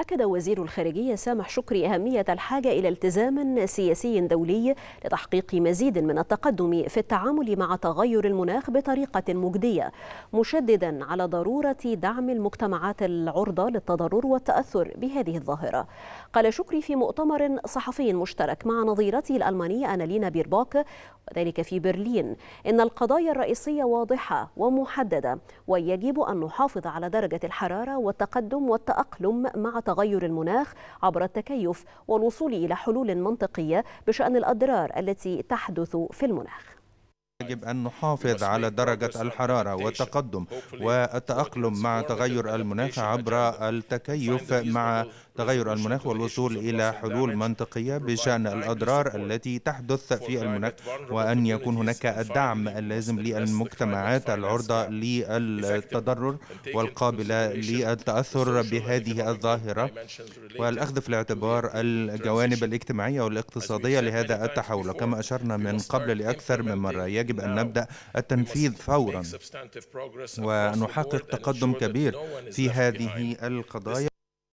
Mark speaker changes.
Speaker 1: أكد وزير الخارجية سامح شكري أهمية الحاجة إلى التزام سياسي دولي لتحقيق مزيد من التقدم في التعامل مع تغير المناخ بطريقة مجدية مشددا على ضرورة دعم المجتمعات العرضة للتضرر والتأثر بهذه الظاهرة قال شكري في مؤتمر صحفي مشترك مع نظيرته الألمانية أنالينا بيرباك وذلك في برلين إن القضايا الرئيسية واضحة ومحددة ويجب أن نحافظ على درجة الحرارة والتقدم والتأقلم مع تغير المناخ عبر التكيف والوصول إلى حلول منطقية بشأن الأضرار التي تحدث في المناخ
Speaker 2: يجب أن نحافظ على درجة الحرارة والتقدم والتأقلم مع تغير المناخ عبر التكيف مع تغير المناخ والوصول إلى حلول منطقية بشأن الأضرار التي تحدث في المناخ وأن يكون هناك الدعم اللازم للمجتمعات العرضة للتضرر والقابلة للتأثر بهذه الظاهرة والأخذ في الاعتبار الجوانب الاجتماعية والاقتصادية لهذا التحول كما أشرنا من قبل لأكثر من مرة يجب أن نبدأ التنفيذ فورا
Speaker 1: ونحقق تقدم كبير في هذه
Speaker 2: القضايا